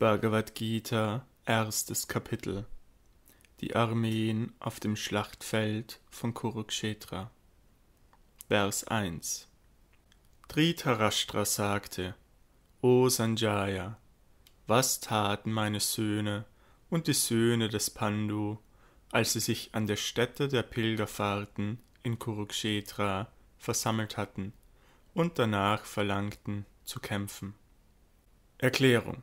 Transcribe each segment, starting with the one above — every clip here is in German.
Bhagavad Gita, erstes Kapitel Die Armeen auf dem Schlachtfeld von Kurukshetra Vers 1 Dhritarashtra sagte, O Sanjaya, was taten meine Söhne und die Söhne des Pandu, als sie sich an der Stätte der Pilgerfahrten in Kurukshetra versammelt hatten und danach verlangten zu kämpfen? Erklärung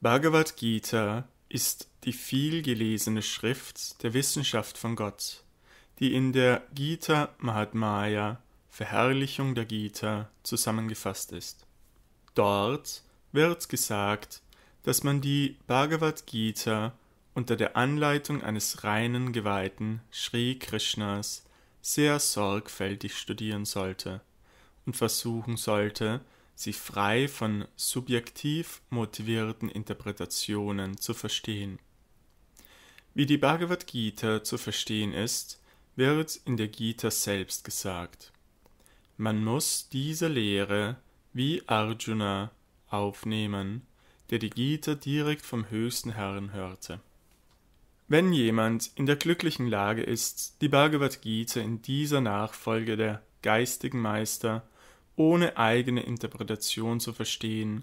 Bhagavad Gita ist die vielgelesene Schrift der Wissenschaft von Gott, die in der Gita Mahatmaya, Verherrlichung der Gita, zusammengefasst ist. Dort wird gesagt, dass man die Bhagavad Gita unter der Anleitung eines reinen Geweihten Sri Krishnas sehr sorgfältig studieren sollte und versuchen sollte, sie frei von subjektiv motivierten Interpretationen zu verstehen. Wie die Bhagavad Gita zu verstehen ist, wird in der Gita selbst gesagt. Man muss diese Lehre wie Arjuna aufnehmen, der die Gita direkt vom höchsten Herrn hörte. Wenn jemand in der glücklichen Lage ist, die Bhagavad Gita in dieser Nachfolge der geistigen Meister ohne eigene Interpretation zu verstehen,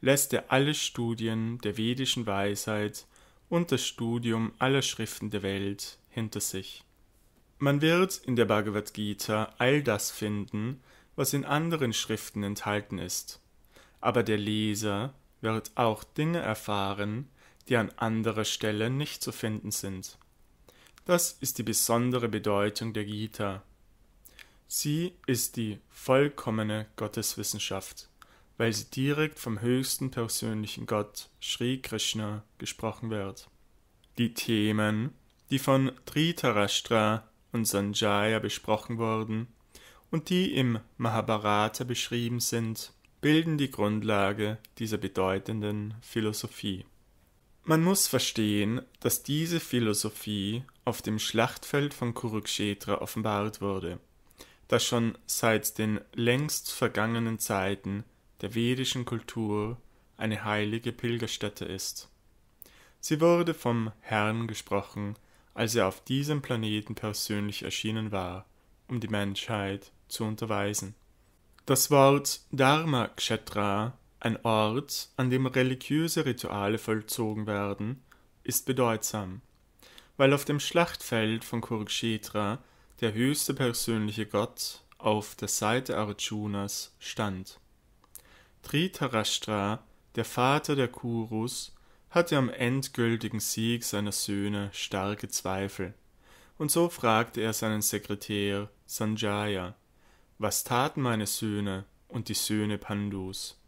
lässt er alle Studien der vedischen Weisheit und das Studium aller Schriften der Welt hinter sich. Man wird in der Bhagavad Gita all das finden, was in anderen Schriften enthalten ist, aber der Leser wird auch Dinge erfahren, die an anderer Stelle nicht zu finden sind. Das ist die besondere Bedeutung der Gita, Sie ist die vollkommene Gotteswissenschaft, weil sie direkt vom höchsten persönlichen Gott, Sri Krishna, gesprochen wird. Die Themen, die von Dhritarashtra und Sanjaya besprochen wurden und die im Mahabharata beschrieben sind, bilden die Grundlage dieser bedeutenden Philosophie. Man muss verstehen, dass diese Philosophie auf dem Schlachtfeld von Kurukshetra offenbart wurde – das schon seit den längst vergangenen Zeiten der vedischen Kultur eine heilige Pilgerstätte ist. Sie wurde vom Herrn gesprochen, als er auf diesem Planeten persönlich erschienen war, um die Menschheit zu unterweisen. Das Wort Dharma Kshetra, ein Ort, an dem religiöse Rituale vollzogen werden, ist bedeutsam, weil auf dem Schlachtfeld von Kurukshetra der höchste persönliche Gott, auf der Seite Arjunas stand. Dhritarashtra, der Vater der Kurus, hatte am endgültigen Sieg seiner Söhne starke Zweifel. Und so fragte er seinen Sekretär Sanjaya, was taten meine Söhne und die Söhne Pandus?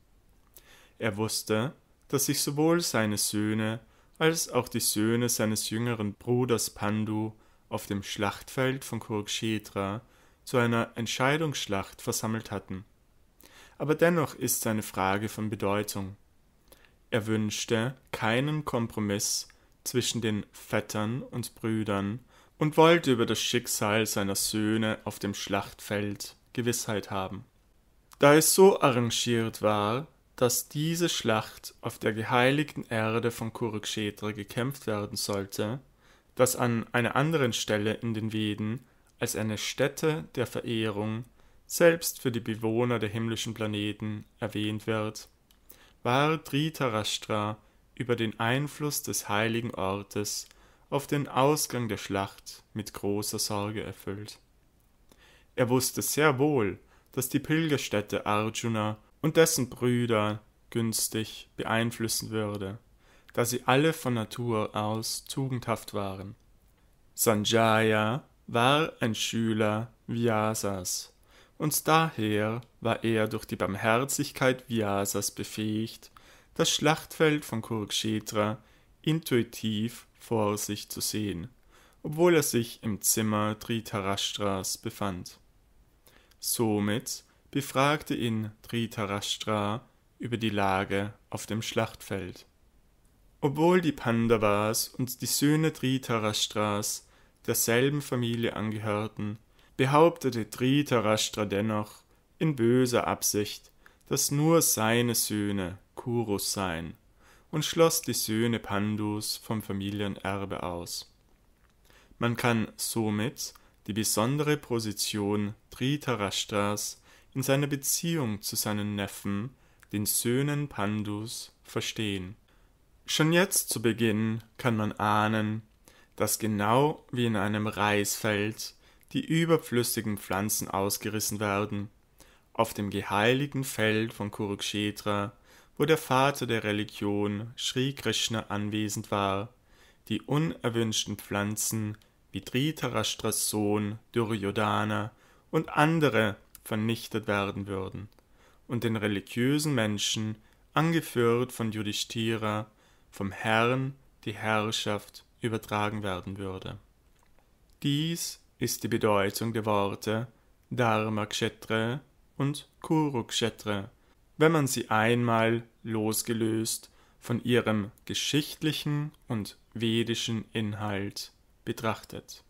Er wusste, dass sich sowohl seine Söhne als auch die Söhne seines jüngeren Bruders Pandu auf dem Schlachtfeld von Kurukshetra zu einer Entscheidungsschlacht versammelt hatten. Aber dennoch ist seine Frage von Bedeutung. Er wünschte keinen Kompromiss zwischen den Vettern und Brüdern und wollte über das Schicksal seiner Söhne auf dem Schlachtfeld Gewissheit haben. Da es so arrangiert war, dass diese Schlacht auf der geheiligten Erde von Kurukshetra gekämpft werden sollte, dass an einer anderen Stelle in den Veden als eine Stätte der Verehrung selbst für die Bewohner der himmlischen Planeten erwähnt wird, war Dhritarashtra über den Einfluss des heiligen Ortes auf den Ausgang der Schlacht mit großer Sorge erfüllt. Er wusste sehr wohl, dass die Pilgerstätte Arjuna und dessen Brüder günstig beeinflussen würde da sie alle von Natur aus tugendhaft waren. Sanjaya war ein Schüler Vyasas, und daher war er durch die Barmherzigkeit Vyasas befähigt, das Schlachtfeld von Kurukshetra intuitiv vor sich zu sehen, obwohl er sich im Zimmer Dhritarashtras befand. Somit befragte ihn Dhritarashtra über die Lage auf dem Schlachtfeld. Obwohl die Pandavas und die Söhne Dhritarashtras derselben Familie angehörten, behauptete Dhritarashtra dennoch in böser Absicht, dass nur seine Söhne Kurus seien und schloss die Söhne Pandus vom Familienerbe aus. Man kann somit die besondere Position Dhritarashtras in seiner Beziehung zu seinen Neffen, den Söhnen Pandus, verstehen. Schon jetzt zu Beginn kann man ahnen, dass genau wie in einem Reisfeld die überflüssigen Pflanzen ausgerissen werden, auf dem geheiligten Feld von Kurukshetra, wo der Vater der Religion Sri Krishna anwesend war, die unerwünschten Pflanzen wie Dhritarashtras Sohn Duryodhana und andere vernichtet werden würden und den religiösen Menschen, angeführt von Yudhishthira, vom Herrn die Herrschaft übertragen werden würde. Dies ist die Bedeutung der Worte Dharmakshetra und Kurukshetra, wenn man sie einmal losgelöst von ihrem geschichtlichen und vedischen Inhalt betrachtet.